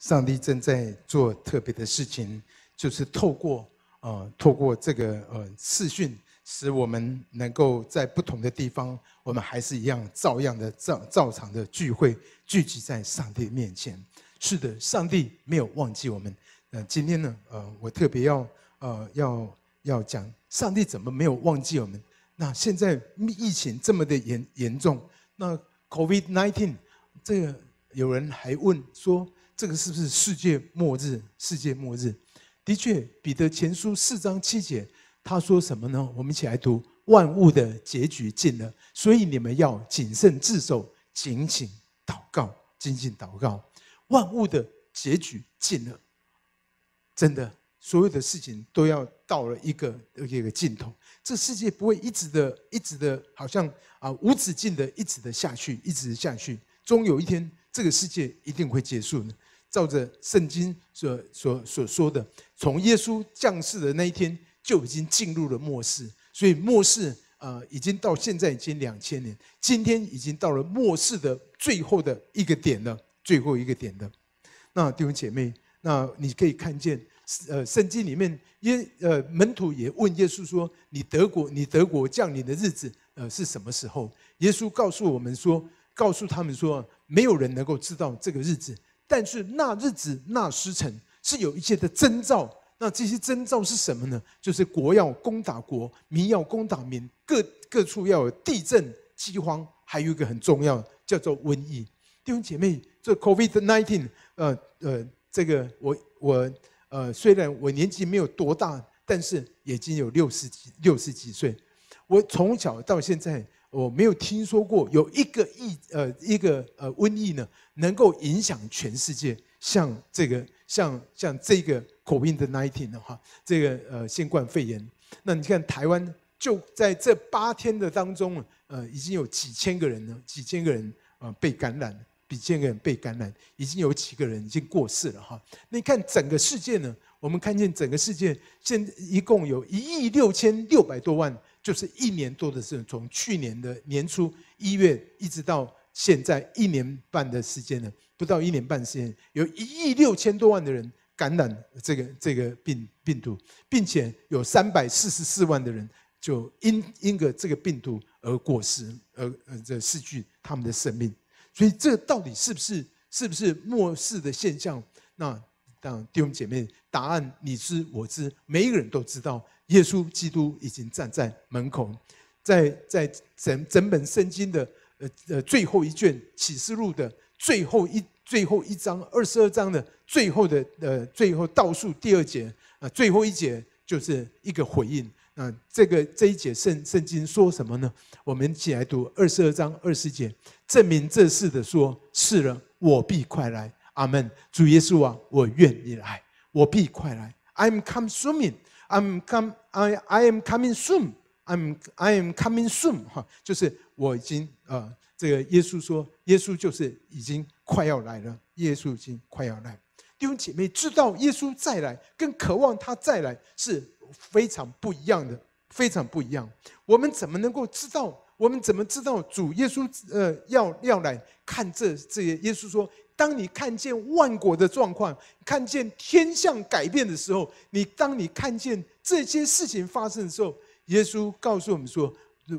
上帝正在做特别的事情，就是透过呃，透过这个呃视讯，使我们能够在不同的地方，我们还是一样照样的照照常的聚会，聚集在上帝面前。是的，上帝没有忘记我们。那今天呢？呃，我特别要呃要要讲，上帝怎么没有忘记我们？那现在疫情这么的严严重，那 COVID nineteen 这个有人还问说。这个是不是世界末日？世界末日，的确，彼得前书四章七节，他说什么呢？我们一起来读：万物的结局近了，所以你们要谨慎自守，紧紧祷告，紧紧祷告。万物的结局近了，真的，所有的事情都要到了一个一个尽头。这世界不会一直的一直的，好像啊无止境的一直的下去，一直的下去，终有一天这个世界一定会结束的。照着圣经所所所说的，从耶稣降世的那一天就已经进入了末世，所以末世呃已经到现在已经两千年，今天已经到了末世的最后的一个点了，最后一个点了。那弟兄姐妹，那你可以看见，呃，圣经里面耶呃门徒也问耶稣说：“你德国你德国降临的日子呃是什么时候？”耶稣告诉我们说：“告诉他们说，没有人能够知道这个日子。”但是那日子那时辰是有一些的征兆，那这些征兆是什么呢？就是国要攻打国，民要攻打民，各各处要有地震、饥荒，还有一个很重要，叫做瘟疫。弟兄姐妹，这 COVID nineteen，呃呃，这个我我呃虽然我年纪没有多大，但是已经有六十几六十几岁，我从小到现在。我没有听说过有一个疫呃一个呃瘟疫呢能够影响全世界，像这个像像这个 c o v i d nineteen 的话，这个呃新冠肺炎。那你看台湾就在这八天的当中，呃，已经有几千个人呢，几千个人啊被感染，几千个人被感染，已经有几个人已经过世了哈。那你看整个世界呢，我们看见整个世界现一共有一亿六千六百多万。就是一年多的时间，从去年的年初一月一直到现在一年半的时间呢，不到一年半时间，有一亿六千多万的人感染这个这个病病毒，并且有三百四十四万的人就因因个这个病毒而过世，而呃这失去他们的生命。所以这到底是不是是不是末世的现象？那当弟兄姐妹，答案你知我知，每一个人都知道。耶稣基督已经站在门口，在在整整本圣经的呃呃最后一卷启示录的最后一最后一章二十二章的最后的呃最后倒数第二节啊最后一节就是一个回应那这个这一节圣圣经说什么呢？我们一起来读二十二章二十节，证明这事的说是了，我必快来。阿门。主耶稣啊，我愿意来，我必快来。I'm c o e s u m i n g I'm come. I I am coming soon. I'm I am coming soon. 哈，就是我已经呃，这个耶稣说，耶稣就是已经快要来了。耶稣已经快要来。弟兄姐妹，知道耶稣再来，跟渴望他再来是非常不一样的，非常不一样。我们怎么能够知道？我们怎么知道主耶稣呃要要来看这这些？耶稣说，当你看见万国的状况，看见天象改变的时候，你当你看见。这些事情发生的时候，耶稣告诉我们说：“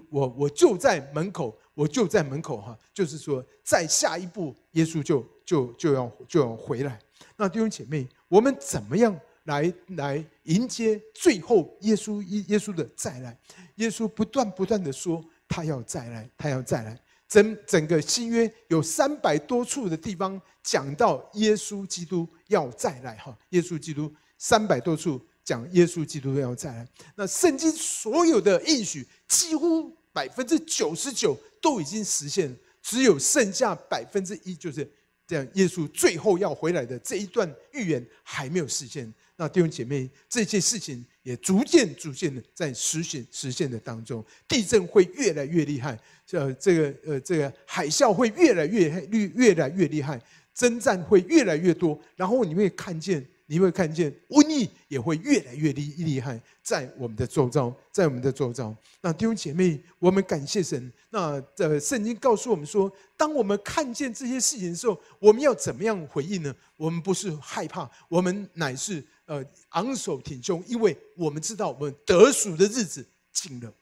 我我就在门口，我就在门口哈。”就是说，在下一步，耶稣就就就要就要回来。那弟兄姐妹，我们怎么样来来迎接最后耶稣耶耶稣的再来？耶稣不断不断的说，他要再来，他要再来。整整个新约有三百多处的地方讲到耶稣基督要再来哈。耶稣基督三百多处。讲耶稣基督要再来，那圣经所有的应许几乎百分之九十九都已经实现了，只有剩下百分之一，就是这样，耶稣最后要回来的这一段预言还没有实现。那弟兄姐妹，这些事情也逐渐逐渐的在实现实现的当中，地震会越来越厉害，呃，这个呃，这个海啸会越来越厉越来越厉害，征战会越来越多，然后你会看见。你会看见瘟疫也会越来越厉厉害，在我们的周遭，在我们的周遭。那弟兄姐妹，我们感谢神。那的圣经告诉我们说，当我们看见这些事情的时候，我们要怎么样回应呢？我们不是害怕，我们乃是呃昂首挺胸，因为我们知道我们得赎的日子近了。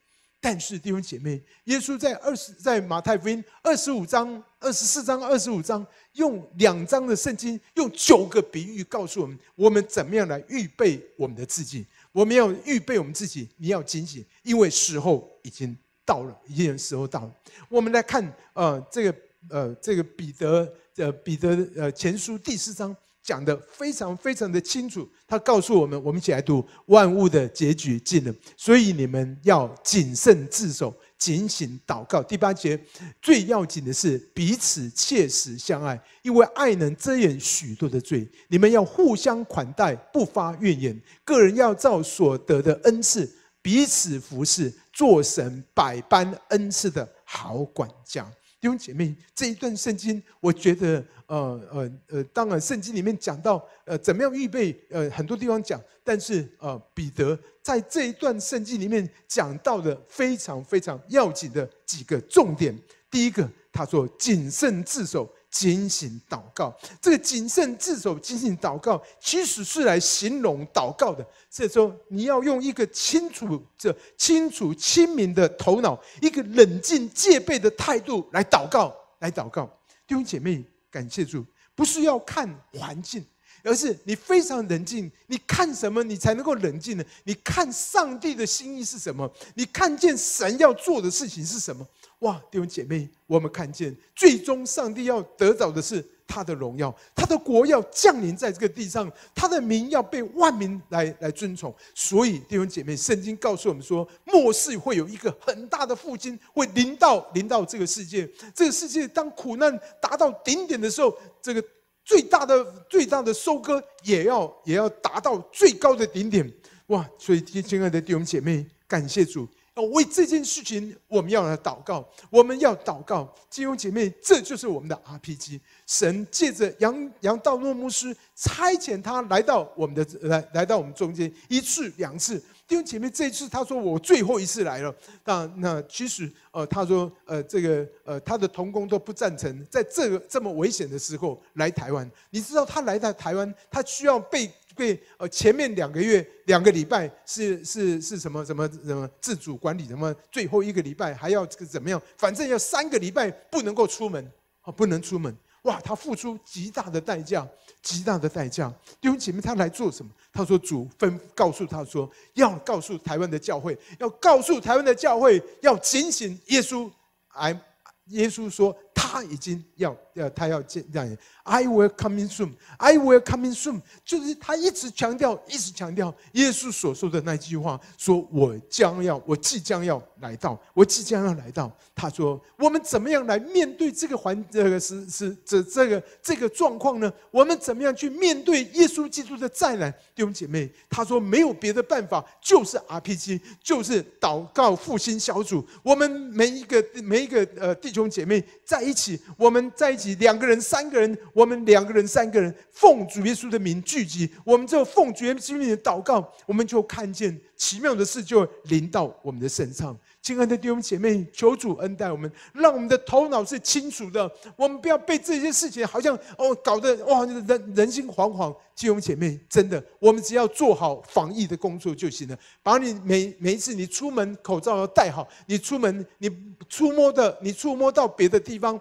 但是弟兄姐妹，耶稣在二十在马太福音二十五章。二十四章、二十五章，用两章的圣经，用九个比喻告诉我们，我们怎么样来预备我们的自己。我们要预备我们自己，你要警醒，因为时候已经到了，已经时候到了。我们来看，呃，这个，呃，这个彼得，呃，彼得，呃，前书第四章。讲的非常非常的清楚，他告诉我们，我们一起来读《万物的结局近了》，所以你们要谨慎自守，警醒祷告。第八节，最要紧的是彼此切实相爱，因为爱能遮掩许多的罪。你们要互相款待，不发怨言。个人要照所得的恩赐彼此服侍，做神百般恩赐的好管家。弟兄姐妹，这一段圣经，我觉得，呃呃呃，当然，圣经里面讲到，呃，怎么样预备，呃，很多地方讲，但是，呃，彼得在这一段圣经里面讲到的非常非常要紧的几个重点。第一个，他说谨慎自守。警醒祷告，这个谨慎自守、警醒祷告，其实是来形容祷告的。所以说，你要用一个清楚、这清楚、清明的头脑，一个冷静戒备的态度来祷告，来祷告。弟兄姐妹，感谢主，不是要看环境。而是你非常冷静，你看什么，你才能够冷静呢？你看上帝的心意是什么？你看见神要做的事情是什么？哇，弟兄姐妹，我们看见最终上帝要得到的是他的荣耀，他的国要降临在这个地上，他的名要被万民来来尊崇。所以，弟兄姐妹，圣经告诉我们说，末世会有一个很大的复兴会临到临到这个世界。这个世界当苦难达到顶点的时候，这个。最大的最大的收割，也要也要达到最高的顶点，哇！所以，亲爱的弟兄姐妹，感谢主。为这件事情，我们要来祷告。我们要祷告，弟兄姐妹，这就是我们的 RPG。神借着杨杨道诺牧师差遣他来到我们的来来到我们中间一次两次。弟兄姐妹，这一次他说我最后一次来了。那那其实呃他说呃这个呃他的同工都不赞成，在这个这么危险的时候来台湾。你知道他来到台湾，他需要被。对，呃，前面两个月两个礼拜是是是什么什么什么自主管理，什么最后一个礼拜还要这个怎么样？反正要三个礼拜不能够出门，啊，不能出门。哇，他付出极大的代价，极大的代价。弟兄姐妹，他来做什么？他说，主分告诉他说，要告诉台湾的教会，要告诉台湾的教会，要警醒耶稣。哎，耶稣说他已经要。他要这样，I will c o m in g soon, I will c o m in g soon，就是他一直强调，一直强调耶稣所说的那句话，说我将要，我即将要来到，我即将要来到。他说，我们怎么样来面对这个环，这个是是这这个这个状况呢？我们怎么样去面对耶稣基督的再来？弟兄姐妹，他说没有别的办法，就是 RPG，就是祷告复兴小组。我们每一个每一个呃弟兄姐妹在一起，我们在一起。两个人，三个人，我们两个人，三个人，奉主耶稣的名聚集，我们就奉主耶稣名祷告，我们就看见奇妙的事就临到我们的身上。亲爱的弟兄姐妹，求主恩待我们，让我们的头脑是清楚的，我们不要被这些事情好像哦搞得哇，人人心惶惶。弟兄姐妹，真的，我们只要做好防疫的工作就行了。把你每每一次你出门口罩要戴好，你出门你触摸的你触摸到别的地方。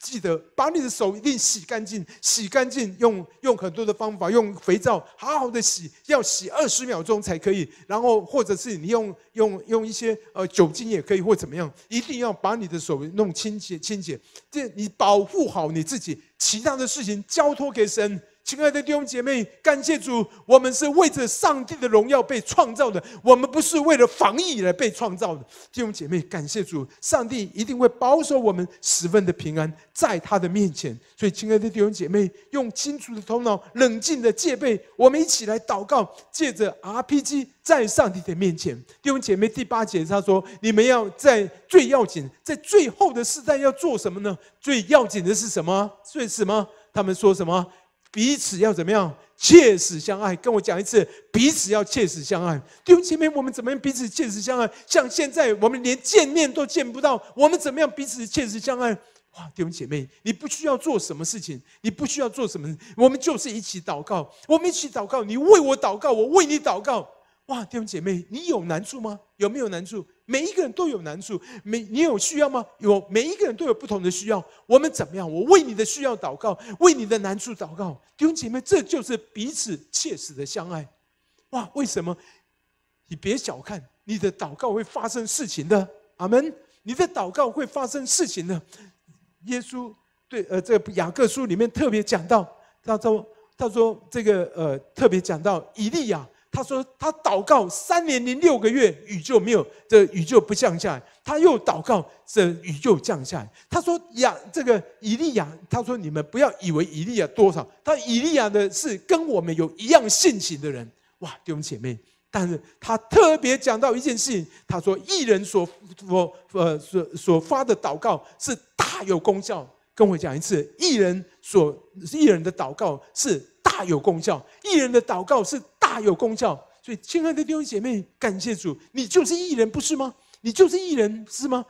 记得把你的手一定洗干净，洗干净用用很多的方法，用肥皂好好的洗，要洗二十秒钟才可以。然后或者是你用用用一些呃酒精也可以或怎么样，一定要把你的手弄清洁清洁。这你保护好你自己，其他的事情交托给神。亲爱的弟兄姐妹，感谢主，我们是为着上帝的荣耀被创造的，我们不是为了防疫来被创造的。弟兄姐妹，感谢主，上帝一定会保守我们十分的平安，在他的面前。所以，亲爱的弟兄姐妹，用清楚的头脑、冷静的戒备，我们一起来祷告，借着 RPG，在上帝的面前。弟兄姐妹，第八节他说：“你们要在最要紧、在最后的时代要做什么呢？最要紧的是什么？最什么？他们说什么？”彼此要怎么样切实相爱？跟我讲一次，彼此要切实相爱。弟兄姐妹，我们怎么样彼此切实相爱？像现在我们连见面都见不到，我们怎么样彼此切实相爱？哇，弟兄姐妹，你不需要做什么事情，你不需要做什么，我们就是一起祷告，我们一起祷告，你为我祷告，我为你祷告。哇，弟兄姐妹，你有难处吗？有没有难处？每一个人都有难处。每你有需要吗？有，每一个人都有不同的需要。我们怎么样？我为你的需要祷告，为你的难处祷告。弟兄姐妹，这就是彼此切实的相爱。哇！为什么？你别小看你的祷告会发生事情的。阿门！你的祷告会发生事情的。耶稣对，呃，这雅各书里面特别讲到，他说，他说这个，呃，特别讲到以利亚。他说：“他祷告三年零六个月，宇宙没有这宇宙不降下来。他又祷告，这宇宙降下来。他说：‘呀，这个以利亚，他说你们不要以为以利亚多少。他以利亚的是跟我们有一样性情的人。哇，对我们姐妹。但是他特别讲到一件事，他说：‘一人所所呃所所发的祷告是大有功效。’跟我讲一次，一人所一人的祷告是大有功效，一人的祷告是。”大有功效，所以亲爱的弟兄姐妹，感谢主，你就是艺人不是吗？你就是艺人是吗？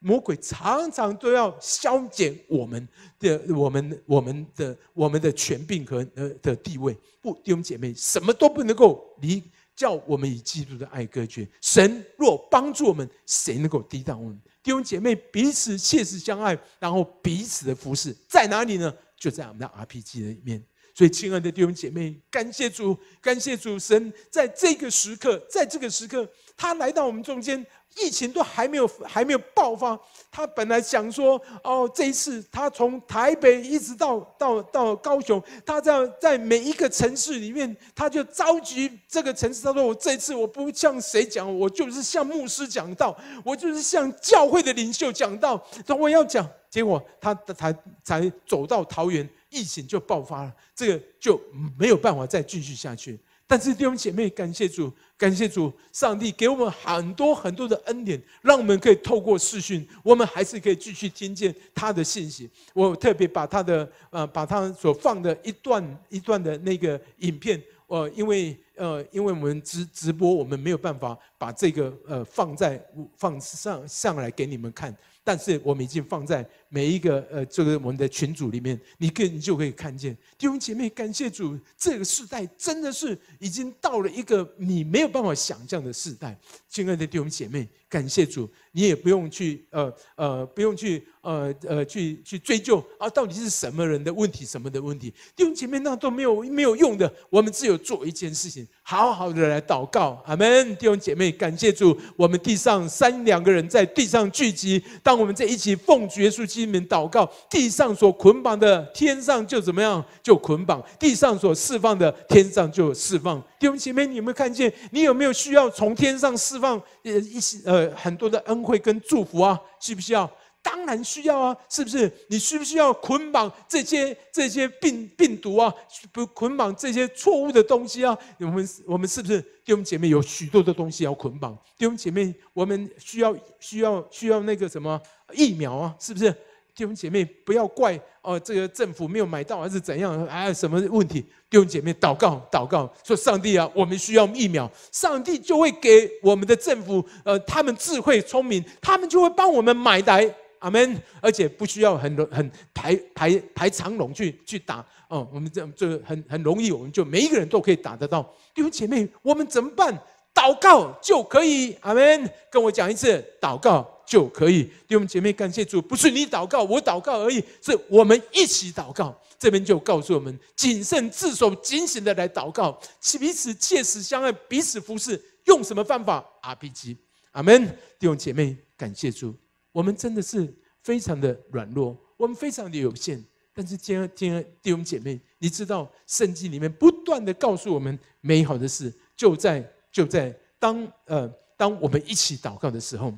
魔鬼常常都要消减我们的、我们、我们的、我们的权柄和呃的地位。不，弟兄姐妹，什么都不能够离，叫我们与基督的爱隔绝。神若帮助我们，谁能够抵挡我们？弟兄姐妹彼此切实相爱，然后彼此的服侍在哪里呢？就在我们的 RPG 里面。最亲爱的弟兄姐妹，感谢主，感谢主，神在这个时刻，在这个时刻，他来到我们中间。疫情都还没有还没有爆发，他本来想说，哦，这一次他从台北一直到到到高雄，他这样在每一个城市里面，他就召集这个城市，他说我这一次我不向谁讲，我就是向牧师讲到，我就是向教会的领袖讲到，说我要讲，结果他才才走到桃园，疫情就爆发了，这个就没有办法再继续下去。但是弟兄姐妹，感谢主，感谢主，上帝给我们很多很多的恩典，让我们可以透过视讯，我们还是可以继续听见他的信息。我特别把他的呃，把他所放的一段一段的那个影片，我因为呃，因为我们直直播，我们没有办法把这个呃放在放上上来给你们看，但是我们已经放在。每一个呃，这个我们的群组里面，你更，你就可以看见弟兄姐妹，感谢主，这个时代真的是已经到了一个你没有办法想象的时代。亲爱的弟兄姐妹，感谢主，你也不用去呃呃，不用去呃呃，去去追究啊，到底是什么人的问题，什么的问题？弟兄姐妹，那都没有没有用的。我们只有做一件事情，好好的来祷告。阿门。弟兄姐妹，感谢主，我们地上三两个人在地上聚集，当我们在一起奉主耶稣基祷告，地上所捆绑的，天上就怎么样就捆绑；地上所释放的，天上就释放。弟兄姐妹，你有没有看见？你有没有需要从天上释放呃一些呃很多的恩惠跟祝福啊？需不需要？当然需要啊！是不是？你需不需要捆绑这些这些病病毒啊？不捆绑这些错误的东西啊？我们我们是不是弟兄姐妹有许多的东西要捆绑？弟兄姐妹，我们需要需要需要那个什么疫苗啊？是不是？弟兄姐妹，不要怪哦，这个政府没有买到还是怎样有什么问题？弟兄姐妹，祷告祷告，说上帝啊，我们需要疫苗，上帝就会给我们的政府，呃，他们智慧聪明，他们就会帮我们买来，阿门。而且不需要很很排排排长龙去去打，哦，我们这样就很很容易，我们就每一个人都可以打得到。弟兄姐妹，我们怎么办？祷告就可以，阿门。跟我讲一次，祷告就可以。弟兄姐妹，感谢主，不是你祷告，我祷告而已，是我们一起祷告。这边就告诉我们，谨慎自守，警醒的来祷告，彼此切实相爱，彼此服侍。用什么方法？RPG，阿门。弟兄姐妹，感谢主，我们真的是非常的软弱，我们非常的有限，但是天天弟兄姐妹，你知道圣经里面不断的告诉我们，美好的事就在。就在当呃，当我们一起祷告的时候，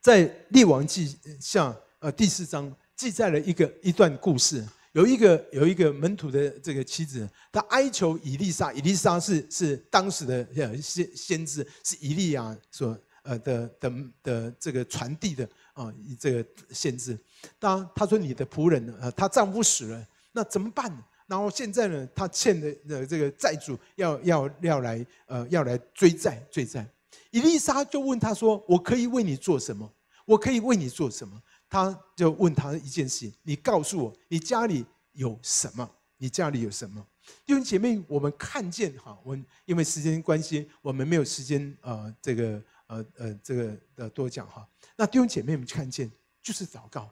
在列王记下呃第四章记载了一个一段故事，有一个有一个门徒的这个妻子，她哀求以利莎，以利莎是是当时的先先知，是以利亚所呃的的的这个传递的啊这个先知。当她说你的仆人呃，她丈夫死了，那怎么办呢？然后现在呢，他欠的的这个债主要要要来呃要来追债追债。伊丽莎就问他说：“我可以为你做什么？我可以为你做什么？”他就问他一件事：“你告诉我，你家里有什么？你家里有什么？”弟兄姐妹，我们看见哈，我们因为时间关系，我们没有时间呃，这个呃呃这个的多讲哈。那弟兄姐妹们看见就是祷告，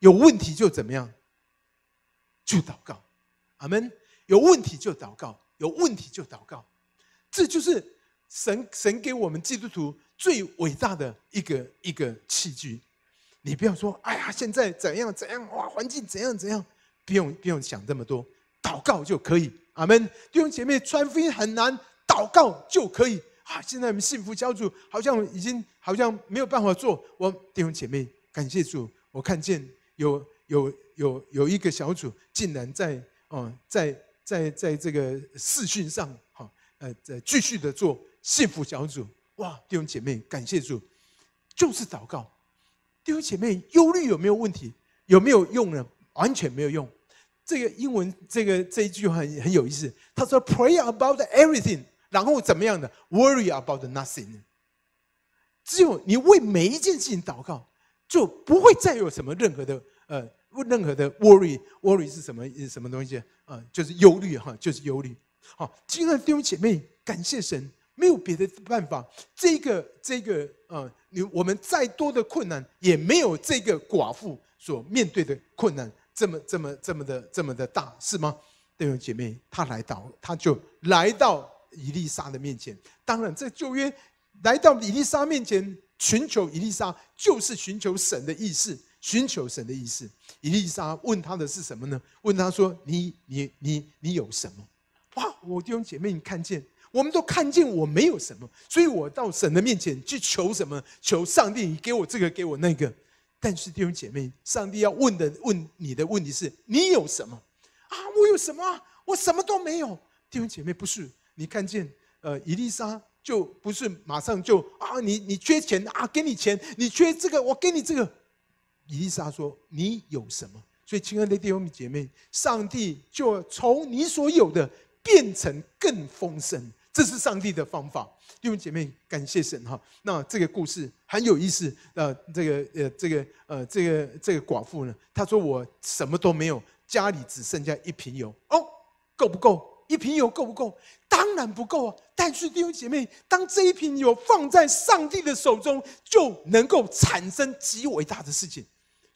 有问题就怎么样，就祷告。阿门！有问题就祷告，有问题就祷告，这就是神神给我们基督徒最伟大的一个一个器具。你不要说，哎呀，现在怎样怎样哇，环境怎样怎样，不用不用想这么多，祷告就可以。阿门！弟兄姐妹，传福音很难，祷告就可以啊！现在我们幸福小组好像已经好像没有办法做，我弟兄姐妹，感谢主，我看见有有有有一个小组竟然在。嗯，在在在这个视讯上，哈，呃，在继续的做幸福小组。哇，弟兄姐妹，感谢主，就是祷告。弟兄姐妹，忧虑有没有问题？有没有用呢？完全没有用。这个英文，这个这一句话很很有意思。他说，pray about everything，然后怎么样的，worry about nothing。只有你为每一件事情祷告，就不会再有什么任何的呃。不，任何的 worry worry 是什么什么东西啊？就是忧虑哈，就是忧虑。好，亲爱的弟兄姐妹，感谢神，没有别的办法。这个这个，呃，你我们再多的困难，也没有这个寡妇所面对的困难这么这么这么的这么的大，是吗？弟兄姐妹，他来到，他就来到伊丽莎的面前。当然，这旧约来到伊丽莎面前，寻求伊丽莎，就是寻求神的意思。寻求神的意思，伊丽莎问他的是什么呢？问他说：“你你你你有什么？”哇！我弟兄姐妹，你看见，我们都看见我没有什么，所以我到神的面前去求什么？求上帝你给我这个，给我那个。但是弟兄姐妹，上帝要问的问你的问题是你有什么？啊，我有什么？我什么都没有。弟兄姐妹，不是你看见呃，伊丽莎就不是马上就啊，你你缺钱啊，给你钱，你缺这个，我给你这个。伊丽莎说：“你有什么？”所以亲爱的弟兄姐妹，上帝就从你所有的变成更丰盛，这是上帝的方法。弟兄姐妹，感谢神哈！那这个故事很有意思。呃，这个呃，这个呃，这个这个寡妇呢，她说：“我什么都没有，家里只剩下一瓶油哦，够不够？一瓶油够不够？当然不够啊！但是弟兄姐妹，当这一瓶油放在上帝的手中，就能够产生极伟大的事情。”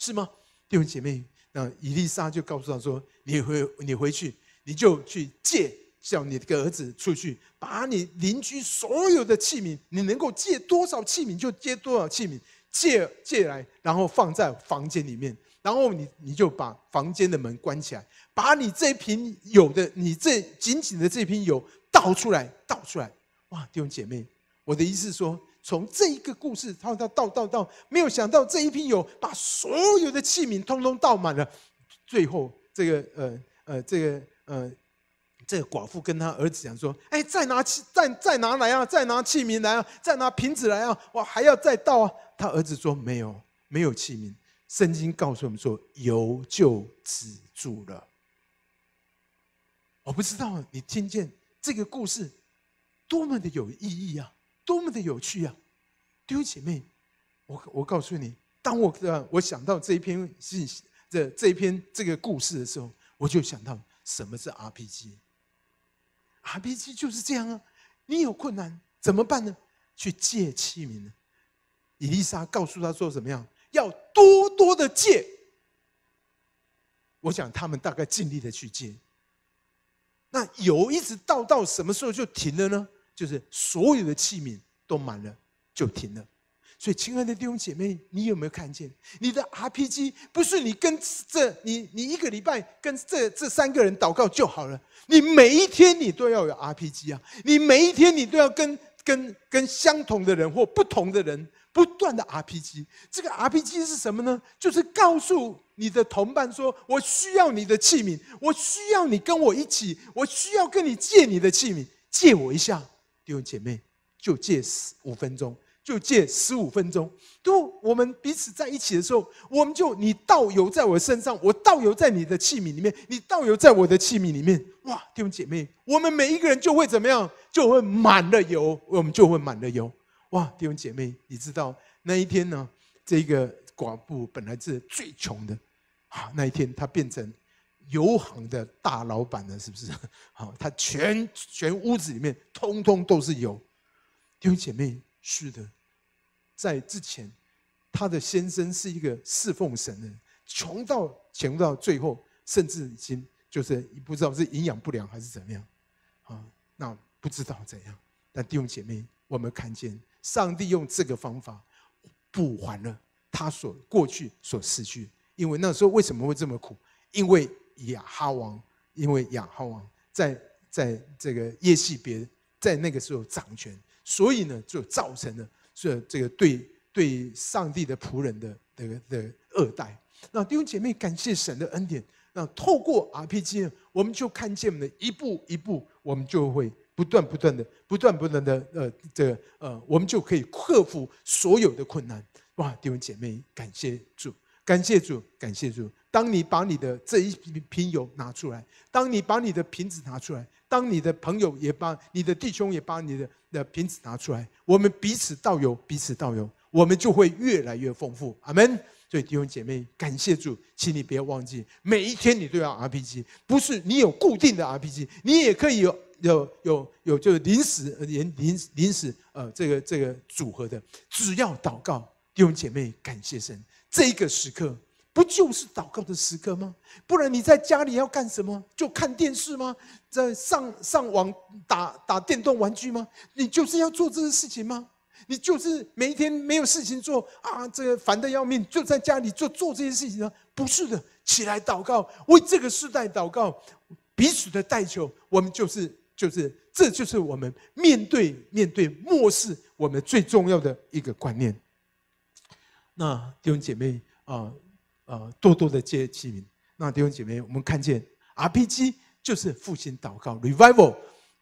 是吗，弟兄姐妹？那伊丽莎就告诉他说：“你回，你回去，你就去借，叫你的儿子出去，把你邻居所有的器皿，你能够借多少器皿就借多少器皿，借借来，然后放在房间里面，然后你你就把房间的门关起来，把你这瓶有的，你这紧紧的这瓶油倒出来，倒出来。哇，弟兄姐妹，我的意思说。”从这一个故事，他他倒倒倒，没有想到这一瓶油把所有的器皿通通倒满了。最后，这个呃呃这个呃这个寡妇跟他儿子讲说：“哎，再拿器再再拿来啊，再拿器皿来啊，再拿瓶子来啊，我还要再倒啊。”他儿子说：“没有，没有器皿。”圣经告诉我们说：“油就止住了。”我不知道你听见这个故事多么的有意义啊！多么的有趣呀！弟兄姐妹，我我告诉你，当我啊我想到这一篇信息，这这一篇这个故事的时候，我就想到什么是 RPG。RPG 就是这样啊！你有困难怎么办呢？去借器皿呢？伊丽莎告诉他说：“怎么样？要多多的借。”我想他们大概尽力的去借。那油一直倒到什么时候就停了呢？就是所有的器皿都满了，就停了。所以，亲爱的弟兄姐妹，你有没有看见？你的 RPG 不是你跟这你你一个礼拜跟这这三个人祷告就好了。你每一天你都要有 RPG 啊！你每一天你都要跟跟跟相同的人或不同的人不断的 RPG。这个 RPG 是什么呢？就是告诉你的同伴说：“我需要你的器皿，我需要你跟我一起，我需要跟你借你的器皿，借我一下。”弟兄姐妹，就借十五分钟，就借十五分钟。都我们彼此在一起的时候，我们就你倒油在我身上，我倒油在你的器皿里面，你倒油在我的器皿里面，哇！弟兄姐妹，我们每一个人就会怎么样？就会满了油，我们就会满了油。哇！弟兄姐妹，你知道那一天呢？这个寡妇本来是最穷的，啊，那一天他变成。油行的大老板了，是不是？好，他全全屋子里面通通都是油。弟兄姐妹，是的，在之前，他的先生是一个侍奉神人，穷到穷到最后，甚至已经就是不知道是营养不良还是怎么样啊。那不知道怎样，但弟兄姐妹，我们看见上帝用这个方法补还了他所过去所失去。因为那时候为什么会这么苦？因为。亚哈王，因为亚哈王在在这个耶西别在那个时候掌权，所以呢，就造成了这这个对对上帝的仆人的的的虐代。那弟兄姐妹，感谢神的恩典。那透过 RPG，我们就看见了，一步一步，我们就会不断不断的、不断不断的，呃，这呃，我们就可以克服所有的困难。哇，弟兄姐妹，感谢主。感谢主，感谢主。当你把你的这一瓶瓶油拿出来，当你把你的瓶子拿出来，当你的朋友也把你的弟兄也把你的的瓶子拿出来，我们彼此倒油，彼此倒油，我们就会越来越丰富。阿门。所以弟兄姐妹，感谢主，请你不要忘记，每一天你都要 RPG，不是你有固定的 RPG，你也可以有有有有，就是临时临临临时呃，这个这个组合的，只要祷告，弟兄姐妹，感谢神。这个时刻不就是祷告的时刻吗？不然你在家里要干什么？就看电视吗？在上上网打打电动玩具吗？你就是要做这些事情吗？你就是每一天没有事情做啊？这个烦的要命，就在家里做做这些事情呢？不是的，起来祷告，为这个时代祷告，彼此的代求。我们就是就是，这就是我们面对面对末世我们最重要的一个观念。那弟兄姐妹啊啊，多多的接起名。那弟兄姐妹，我们看见 RPG 就是复兴祷告 Revival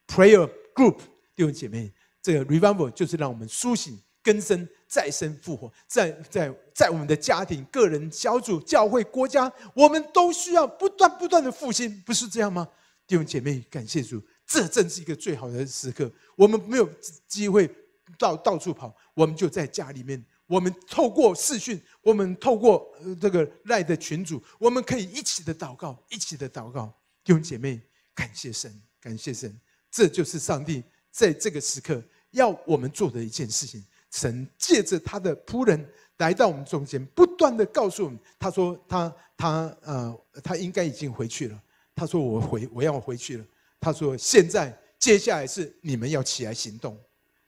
Prayer Group。弟兄姐妹，这个 Revival 就是让我们苏醒、更生、再生、复活，在在在我们的家庭、个人、小组、教会、国家，我们都需要不断不断的复兴，不是这样吗？弟兄姐妹，感谢主，这正是一个最好的时刻。我们没有机会到到处跑，我们就在家里面。我们透过视讯，我们透过这个赖的群主，我们可以一起的祷告，一起的祷告。弟兄姐妹，感谢神，感谢神，这就是上帝在这个时刻要我们做的一件事情。神借着他的仆人来到我们中间，不断的告诉我们：他说，他他呃，他应该已经回去了。他说我回，我要回去了。他说现在接下来是你们要起来行动。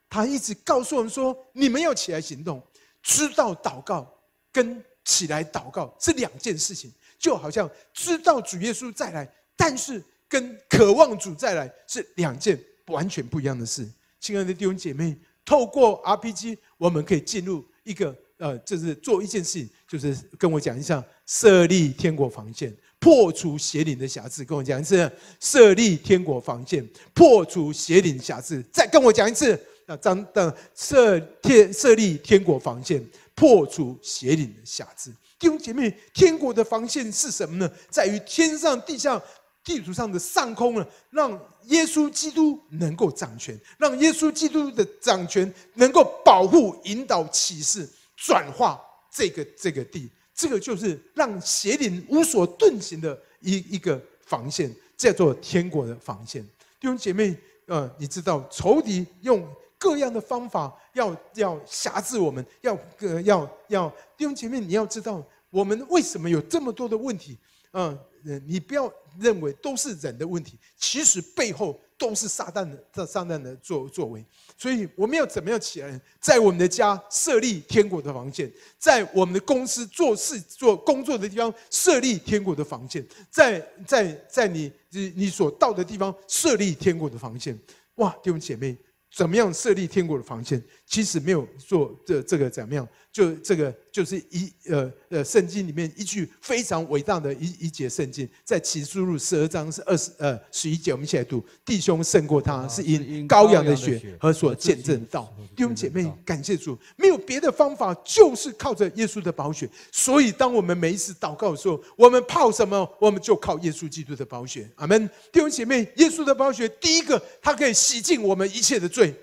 他一直告诉我们说：你们要起来行动。知道祷告跟起来祷告这两件事情，就好像知道主耶稣再来，但是跟渴望主再来是两件完全不一样的事。亲爱的弟兄姐妹，透过 RPG，我们可以进入一个呃，就是做一件事情，就是跟我讲一下设立天国防线，破除邪灵的瑕疵。跟我讲一次，设立天国防线，破除邪灵瑕疵。再跟我讲一次。那张的设天设立天国防线，破除邪灵的辖制。弟兄姐妹，天国的防线是什么呢？在于天上地下、地图上的上空呢，让耶稣基督能够掌权，让耶稣基督的掌权能够保护、引导、启示、转化这个这个地。这个就是让邪灵无所遁形的一一个防线，叫做天国的防线。弟兄姐妹，呃，你知道仇敌用。各样的方法要要辖制我们，要个要要弟兄姐妹，你要知道我们为什么有这么多的问题，嗯，你不要认为都是人的问题，其实背后都是撒旦的撒旦的作作为。所以我们要怎么样起来？在我们的家设立天国的防线，在我们的公司做事做工作的地方设立天国的防线，在在在你你所到的地方设立天国的防线。哇，弟兄姐妹！怎么样设立天国的防线？其实没有做这这个怎么样？就这个就是一呃呃，圣经里面一句非常伟大的一一节圣经，在启示录十二章是二十呃十一节，我们一起来读：弟兄胜过他，是因羔羊的血和所见证到。弟兄姐妹，感谢主，没有别的方法，就是靠着耶稣的宝血。所以，当我们每一次祷告的时候，我们怕什么？我们就靠耶稣基督的宝血。阿门。弟兄姐妹，耶稣的宝血，第一个，它可以洗净我们一切的罪。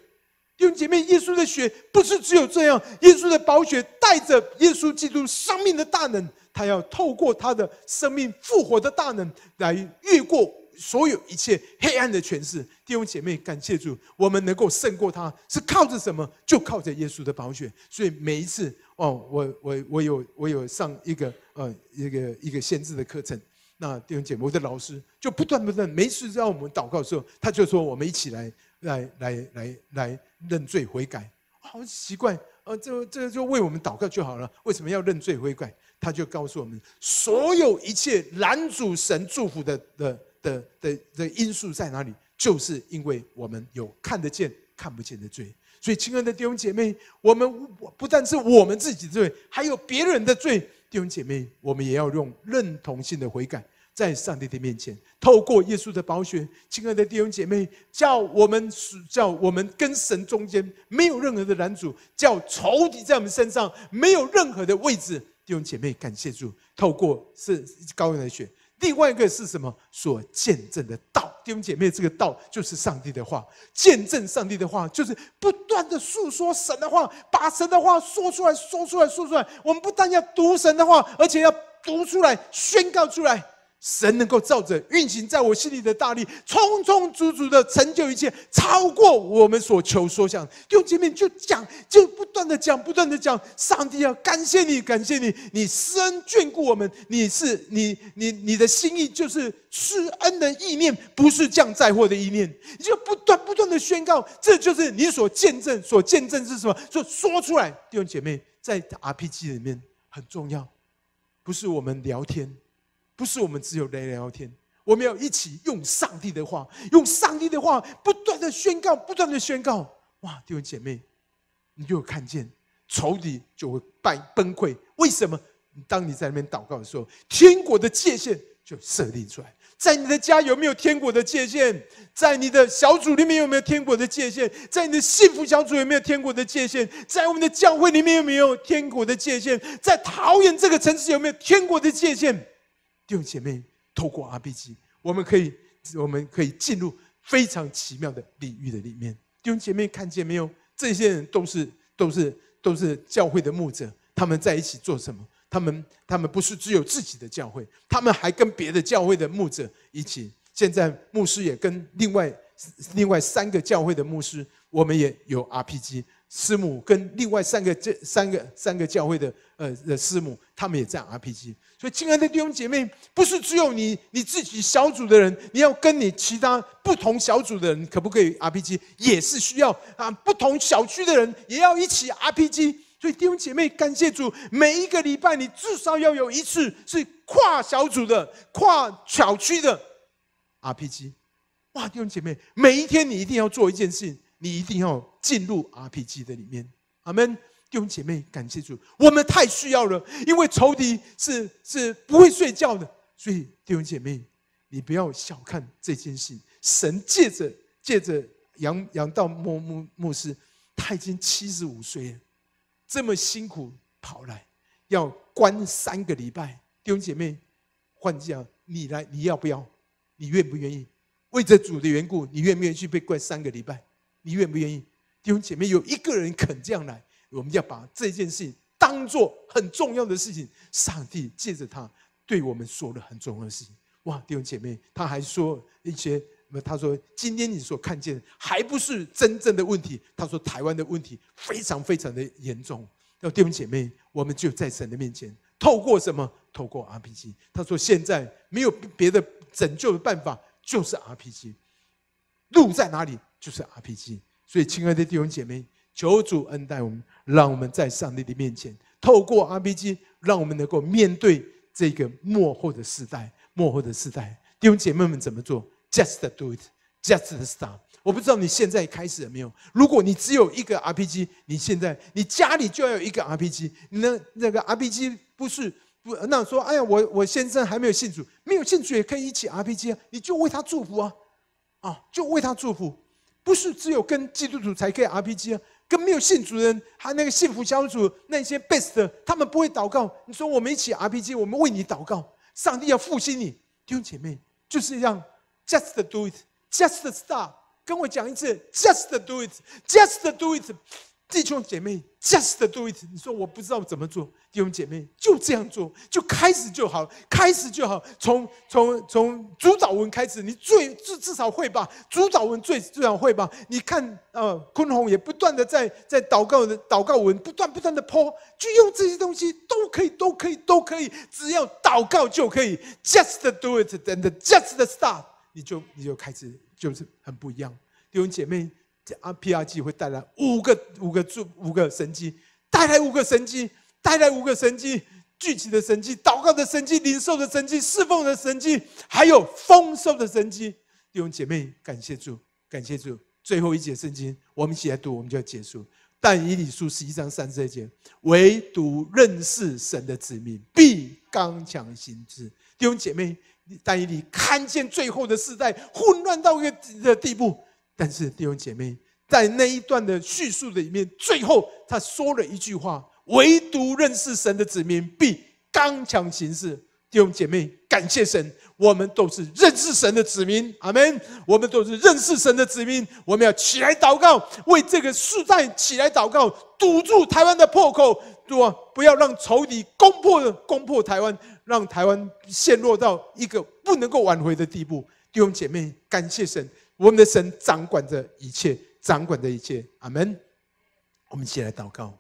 弟兄姐妹，耶稣的血不是只有这样，耶稣的宝血带着耶稣基督生命的大能，他要透过他的生命复活的大能来越过所有一切黑暗的权势。弟兄姐妹，感谢主，我们能够胜过他，是靠着什么？就靠着耶稣的宝血。所以每一次哦，我我我有我有上一个呃一个一个先知的课程，那弟兄姐妹，我的老师就不断不断没事让我们祷告的时候，他就说我们一起来来来来来。认罪悔改，好奇怪啊！这这就为我们祷告就好了。为什么要认罪悔改？他就告诉我们，所有一切拦阻神祝福的的的的的因素在哪里？就是因为我们有看得见看不见的罪。所以亲爱的弟兄姐妹，我们不不但是我们自己的罪，还有别人的罪。弟兄姐妹，我们也要用认同性的悔改。在上帝的面前，透过耶稣的宝血，亲爱的弟兄姐妹，叫我们是叫我们跟神中间没有任何的拦阻，叫仇敌在我们身上没有任何的位置。弟兄姐妹，感谢主，透过是高原的血，另外一个是什么？所见证的道。弟兄姐妹，这个道就是上帝的话，见证上帝的话就是不断的诉说神的话，把神的话说出来，说出来说出来。我们不但要读神的话，而且要读出来，宣告出来。神能够照着运行在我心里的大力，充充足足的成就一切，超过我们所求所想。用前面就讲，就不断的讲，不断的讲。上帝要感谢你，感谢你，你施恩眷顾我们，你是你你你的心意就是施恩的意念，不是降灾祸的意念。你就不断不断的宣告，这就是你所见证，所见证是什么？就说出来。弟兄姐妹在 RPG 里面很重要，不是我们聊天。不是我们只有来聊天，我们要一起用上帝的话，用上帝的话不断的宣告，不断的宣告。哇，弟兄姐妹，你会看见仇敌就会败崩溃？为什么？当你在那边祷告的时候，天国的界限就设立出来。在你的家有没有天国的界限？在你的小组里面有没有天国的界限？在你的幸福小组有没有天国的界限？在我们的教会里面有没有天国的界限？在桃园这个城市有没有天国的界限？弟兄姐妹，透过 RPG，我们可以，我们可以进入非常奇妙的领域的里面。弟兄姐妹，看见没有？这些人都是，都是，都是教会的牧者，他们在一起做什么？他们，他们不是只有自己的教会，他们还跟别的教会的牧者一起。现在牧师也跟另外另外三个教会的牧师，我们也有 RPG。师母跟另外三个这三个三个教会的呃的师母，他们也在 RPG。所以，亲爱的弟兄姐妹，不是只有你你自己小组的人，你要跟你其他不同小组的人，可不可以 RPG？也是需要啊，不同小区的人也要一起 RPG。所以，弟兄姐妹，感谢主，每一个礼拜你至少要有一次是跨小组的、跨小区的 RPG。哇，弟兄姐妹，每一天你一定要做一件事。你一定要进入 RPG 的里面，阿门！弟兄姐妹，感谢主，我们太需要了。因为仇敌是是不会睡觉的，所以弟兄姐妹，你不要小看这件事。神借着借着杨杨道牧牧牧师，他已经七十五岁了，这么辛苦跑来，要关三个礼拜。弟兄姐妹，换讲你来，你要不要？你愿不愿意？为着主的缘故，你愿不愿意去被关三个礼拜？你愿不愿意？弟兄姐妹，有一个人肯这样来，我们要把这件事情当做很重要的事情。上帝借着他对我们说了很重要的事情。哇，弟兄姐妹，他还说一些，他说今天你所看见还不是真正的问题。他说台湾的问题非常非常的严重。要弟兄姐妹，我们就在神的面前，透过什么？透过 RPG。他说现在没有别的拯救的办法，就是 RPG。路在哪里？就是 RPG，所以亲爱的弟兄姐妹，求主恩待我们，让我们在上帝的面前，透过 RPG，让我们能够面对这个幕后的时代，幕后的时代，弟兄姐妹们怎么做？Just do it，Just s t o p 我不知道你现在开始了没有？如果你只有一个 RPG，你现在你家里就要有一个 RPG，那那个 RPG 不是不那说，哎呀，我我先生还没有信主，没有信主也可以一起 RPG 啊，你就为他祝福啊，啊，就为他祝福。不是只有跟基督徒才可以 RPG 啊，跟没有信主人，还那个幸福小组那些 best，他们不会祷告。你说我们一起 RPG，我们为你祷告，上帝要复兴你。弟兄姐妹，就是一样，just do it，just s t r t 跟我讲一次，just do it，just do it。弟兄姐妹，just do it。你说我不知道怎么做，弟兄姐妹，就这样做，就开始就好，开始就好。从从从主祷文开始，你最至至少会吧？主祷文最至少会吧？你看，呃，坤宏也不断的在在祷告的祷告文，不断不断的泼，就用这些东西都可以，都可以，都可以，只要祷告就可以，just do it and just start，你就你就开始就是很不一样，弟兄姐妹。P.R.G. 会带来五个五个助五个神迹，带来五个神迹，带来五个神迹，聚集的神迹，祷告的神迹，灵兽的神迹，侍奉的神迹，还有丰收的神迹。弟兄姐妹，感谢主，感谢主。最后一节圣经，我们一起来读，我们就要结束。但以理书十一章三十二节，唯独认识神的子命，必刚强行之。弟兄姐妹，但以理看见最后的时代混乱到一个的地步。但是弟兄姐妹，在那一段的叙述里面，最后他说了一句话：“唯独认识神的子民，必刚强行事。”弟兄姐妹，感谢神，我们都是认识神的子民，阿门。我们都是认识神的子民，我们要起来祷告，为这个世代起来祷告，堵住台湾的破口，对吧？不要让仇敌攻破，攻破台湾，让台湾陷落到一个不能够挽回的地步。弟兄姐妹，感谢神。我们的神掌管着一切，掌管着一切。阿门。我们一起来祷告，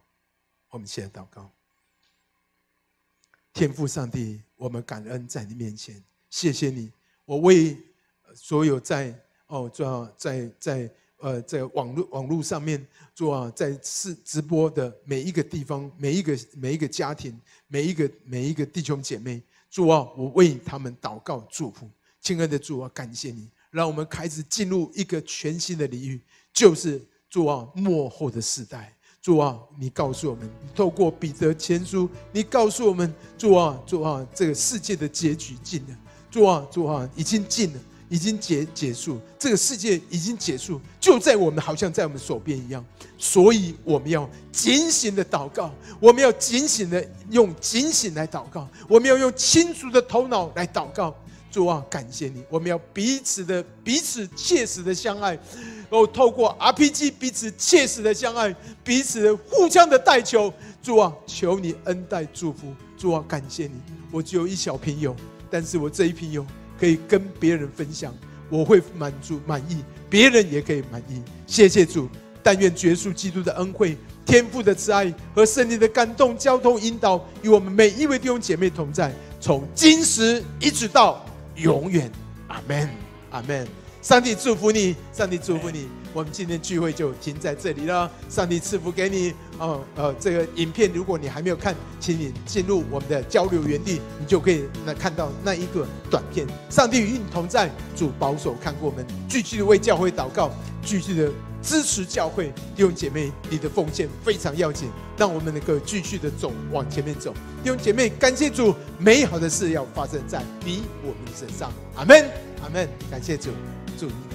我们一起来祷告。天父上帝，我们感恩在你面前，谢谢你。我为所有在哦要在在呃在网络网络上面做在视直播的每一个地方，每一个每一个家庭，每一个每一个弟兄姐妹，主啊，我为他们祷告祝福，亲爱的主啊，感谢你。让我们开始进入一个全新的领域，就是主啊末后的时代。主啊，你告诉我们，透过彼得前书，你告诉我们，主啊主啊，这个世界的结局近了，主啊主啊，已经近了，已经结结束，这个世界已经结束，就在我们，好像在我们手边一样。所以我们要警醒的祷告，我们要警醒的用警醒来祷告，我们要用清楚的头脑来祷告。主啊，感谢你！我们要彼此的、彼此切实的相爱，然后透过 RPG 彼此切实的相爱，彼此互相的代求。主啊，求你恩待祝福。主啊，感谢你！我只有一小瓶油，但是我这一瓶油可以跟别人分享，我会满足满意，别人也可以满意。谢谢主！但愿结束基督的恩惠、天赋的慈爱和胜利的感动交通引导，与我们每一位弟兄姐妹同在，从今时一直到。永远，阿门，阿门！上帝祝福你，上帝祝福你。我们今天聚会就停在这里了。上帝赐福给你，哦。呃，这个影片如果你还没有看，请你进入我们的交流园地，你就可以那看到那一个短片。上帝与你同在，主保守看过我们，继续为教会祷告，继续的。支持教会，弟兄姐妹，你的奉献非常要紧，让我们能够继续的走，往前面走。弟兄姐妹，感谢主，美好的事要发生在你我们身上。阿门，阿门，感谢主，你。